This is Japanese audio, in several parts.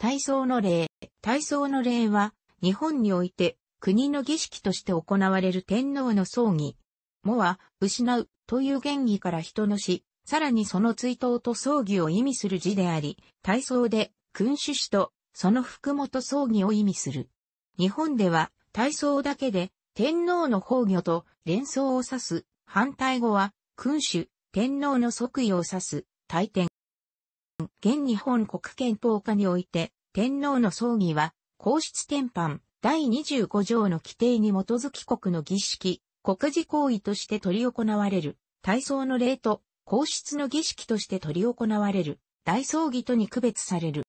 体操の礼。体操の礼は、日本において、国の儀式として行われる天皇の葬儀。もは、失う、という原義から人の死、さらにその追悼と葬儀を意味する字であり、体操で、君主死と、その福本葬儀を意味する。日本では、体操だけで、天皇の崩御と連想を指す、反対語は、君主、天皇の即位を指す、大典。現日本国憲法下において、天皇の葬儀は、皇室典範第25条の規定に基づき国の儀式、国事行為として取り行われる、体操の礼と、皇室の儀式として取り行われる、大葬儀とに区別される。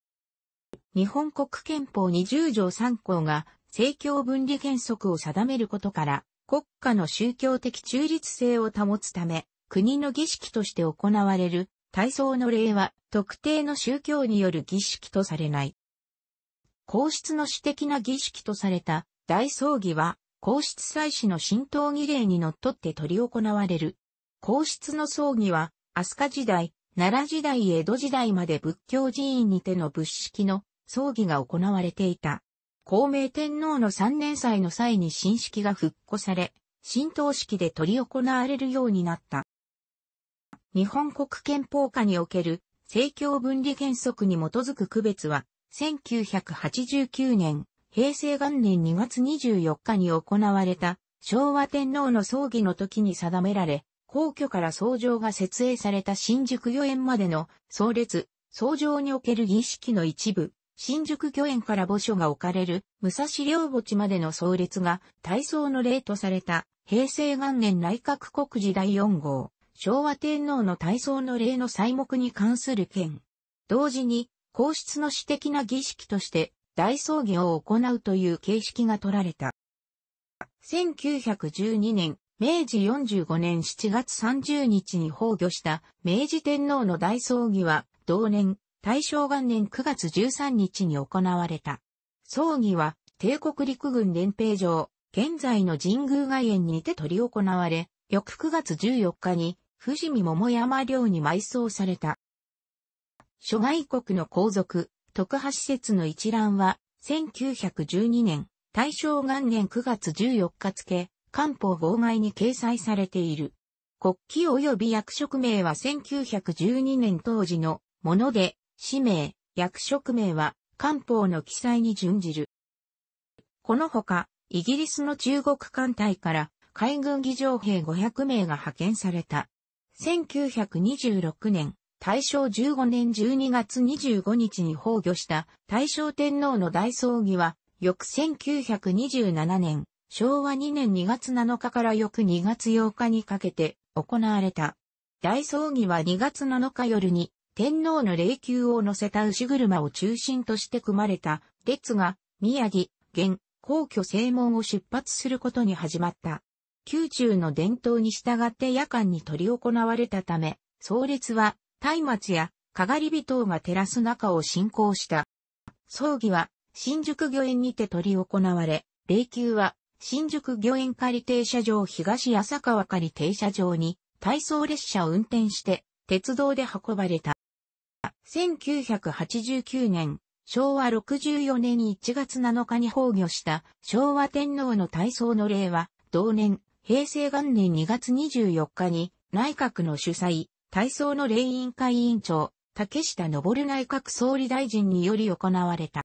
日本国憲法20条3項が、政教分離原則を定めることから、国家の宗教的中立性を保つため、国の儀式として行われる体操の例は特定の宗教による儀式とされない。皇室の私的な儀式とされた大葬儀は皇室祭祀の神道儀礼にのっとって取り行われる。皇室の葬儀は飛鳥時代、奈良時代江戸時代まで仏教寺院にての仏式の葬儀が行われていた。孔明天皇の三年祭の際に新式が復古され、神道式で取り行われるようになった。日本国憲法下における政教分離原則に基づく区別は、1989年、平成元年2月24日に行われた昭和天皇の葬儀の時に定められ、皇居から僧場が設営された新宿御苑までの葬列、僧場における儀式の一部、新宿御苑から墓所が置かれる武蔵陵墓地までの葬列が大操の例とされた平成元年内閣国時第4号。昭和天皇の体操の礼の祭目に関する件。同時に、皇室の私的な儀式として、大葬儀を行うという形式が取られた。1912年、明治45年7月30日に崩御した明治天皇の大葬儀は、同年、大正元年9月13日に行われた。葬儀は、帝国陸軍連兵場、現在の神宮外苑にて執り行われ、翌9月14日に富士見桃山寮に埋葬された。諸外国の皇族、特派施設の一覧は、1912年、大正元年9月14日付、官報号外に掲載されている。国旗及び役職名は1912年当時のもので、氏名、役職名は官報の記載に準じる。このほか、イギリスの中国艦隊から海軍儀仗兵500名が派遣された。1926年、大正15年12月25日に崩御した大正天皇の大葬儀は、翌1927年、昭和2年2月7日から翌2月8日にかけて行われた。大葬儀は2月7日夜に、天皇の霊柩を乗せた牛車を中心として組まれた列が、宮城、現、皇居正門を出発することに始まった。宮中の伝統に従って夜間に取り行われたため、葬列は、松明や、かがり火等が照らす中を進行した。葬儀は、新宿御苑にて取り行われ、霊柩は、新宿御苑仮停車場東浅川仮停車場に、体操列車を運転して、鉄道で運ばれた。1989年、昭和64年1月7日に崩御した昭和天皇の体操の礼は、同年平成元年2月24日に内閣の主催、体操の霊委員会委員長、竹下登内閣総理大臣により行われた。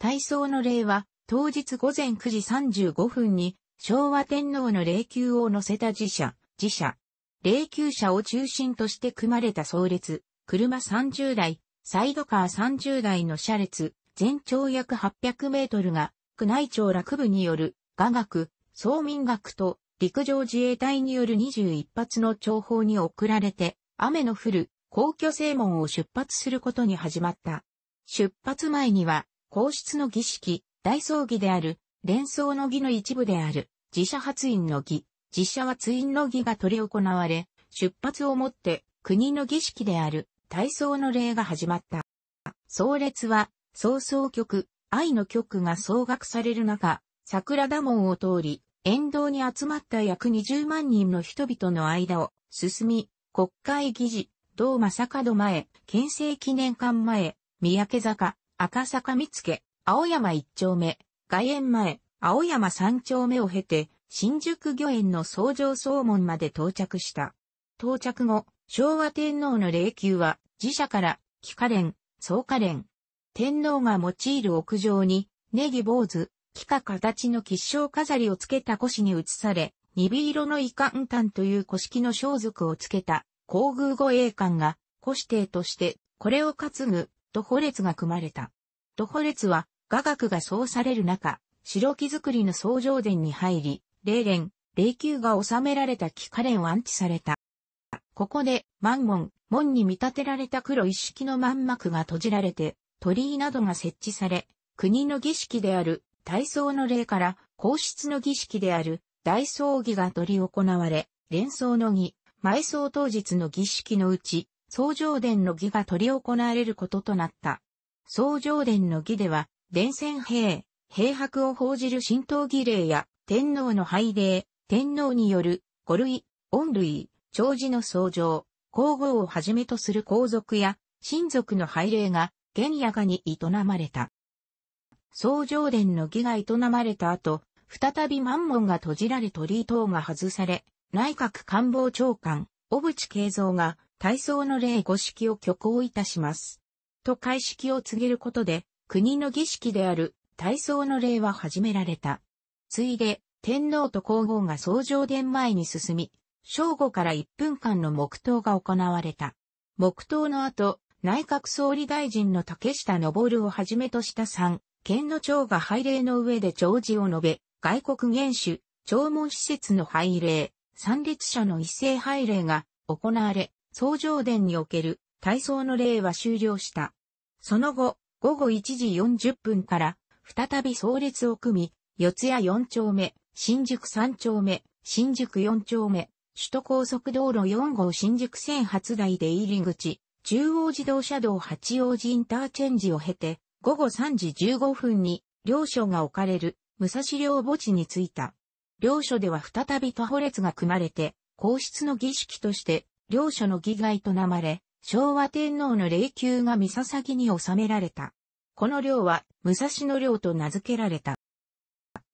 体操の霊は、当日午前9時35分に、昭和天皇の霊柩を乗せた自社、自社、霊柩車を中心として組まれた総列、車30台、サイドカー30台の車列、全長約800メートルが、宮内庁楽部による、雅楽、総民学と陸上自衛隊による21発の弔砲に送られて、雨の降る皇居正門を出発することに始まった。出発前には、皇室の儀式、大葬儀である、連想の儀の一部である、自社発印の儀、自社発院の儀が取り行われ、出発をもって国の儀式である体操の礼が始まった。葬列は、総総局、愛の局が総額される中、桜田門を通り、沿道に集まった約20万人の人々の間を進み、国会議事、道正門前、県政記念館前、三宅坂、赤坂見附、青山一丁目、外苑前、青山三丁目を経て、新宿御苑の総上総門まで到着した。到着後、昭和天皇の霊柩は、寺社から、木花蓮、草花蓮。天皇が用いる屋上に、ネギ坊主、木か形の吉祥飾りをつけた腰に移され、鈍色の遺憾炭という古式の装束をつけた、皇宮護衛官が、古指定として、これを担ぐ、徒歩列が組まれた。徒歩列は、雅楽がそうされる中、白木造りの総上殿に入り、霊蓮、霊宮が収められた木可憐を安置された。ここで、万門、門に見立てられた黒一式の万幕が閉じられて、鳥居などが設置され、国の儀式である体操の例から、皇室の儀式である、大葬儀が執り行われ、連葬の儀、埋葬当日の儀式のうち、総上殿の儀が執り行われることとなった。総上殿の儀では、伝染兵、兵白を報じる神道儀礼や、天皇の拝礼、天皇による、五類、恩類、長寿の創上、皇后をはじめとする皇族や、親族の拝礼が、現夜がに営まれた。総上殿の儀が営まれた後、再び満門が閉じられ鳥居等が外され、内閣官房長官、小渕慶三が、大喪の礼五式を挙行いたします。と開式を告げることで、国の儀式である大喪の礼は始められた。ついで、天皇と皇后が総上殿前に進み、正午から1分間の黙祷が行われた。黙祷の後、内閣総理大臣の竹下登をはじめとした3県の長が拝礼の上で弔辞を述べ、外国元首、弔問施設の拝礼、参列者の一斉拝礼が行われ、総上殿における体操の礼は終了した。その後、午後1時40分から、再び葬列を組み、四谷4丁目、新宿3丁目、新宿4丁目、首都高速道路4号新宿線発台で入り口、中央自動車道八王子インターチェンジを経て、午後3時15分に、両所が置かれる、武蔵陵墓地に着いた。両所では再び徒歩列が組まれて、皇室の儀式として、両所の儀外と名まれ、昭和天皇の霊柩が三笹木に収められた。この領は、武蔵の領と名付けられた。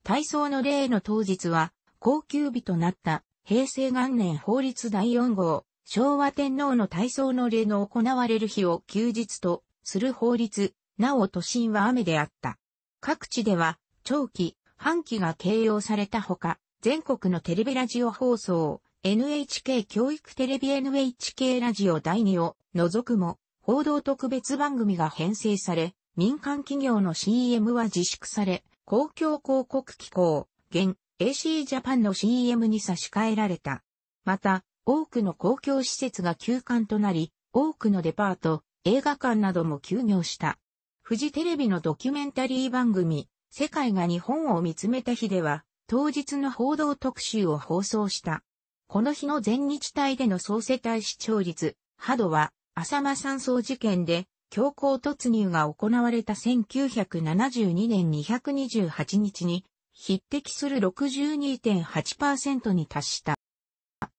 大操の礼の当日は、高級日となった平成元年法律第四号、昭和天皇の大操の礼の行われる日を休日とする法律なお都心は雨であった。各地では、長期、半期が形容されたほか、全国のテレビラジオ放送、NHK 教育テレビ NHK ラジオ第2を除くも、報道特別番組が編成され、民間企業の CM は自粛され、公共広告機構、現 AC ジャパンの CM に差し替えられた。また、多くの公共施設が休館となり、多くのデパート、映画館なども休業した。フジテレビのドキュメンタリー番組、世界が日本を見つめた日では、当日の報道特集を放送した。この日の全日帯での総世帯視聴率、ハドは、浅間山荘事件で、強行突入が行われた1972年228日に、匹敵する62.8%に達した。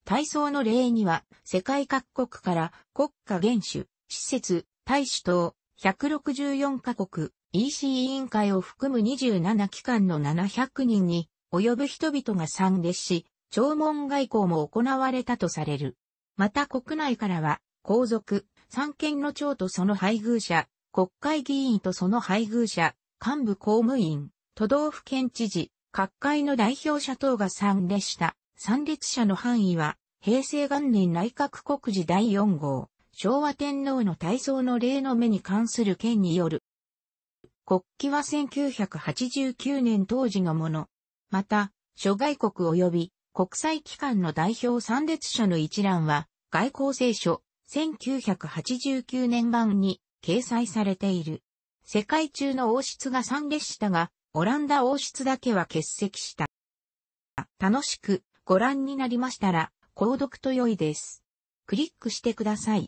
体操の例には、世界各国から国家元首、施設、大使等、164カ国、EC 委員会を含む27機関の700人に及ぶ人々が参列し、弔問外交も行われたとされる。また国内からは、皇族、三権の長とその配偶者、国会議員とその配偶者、幹部公務員、都道府県知事、各界の代表者等が参列した。参列者の範囲は、平成元年内閣告示第4号。昭和天皇の体操の例の目に関する件による。国旗は1989年当時のもの。また、諸外国及び国際機関の代表参列者の一覧は、外交聖書、1989年版に掲載されている。世界中の王室が参列したが、オランダ王室だけは欠席した。楽しくご覧になりましたら、購読と良いです。クリックしてください。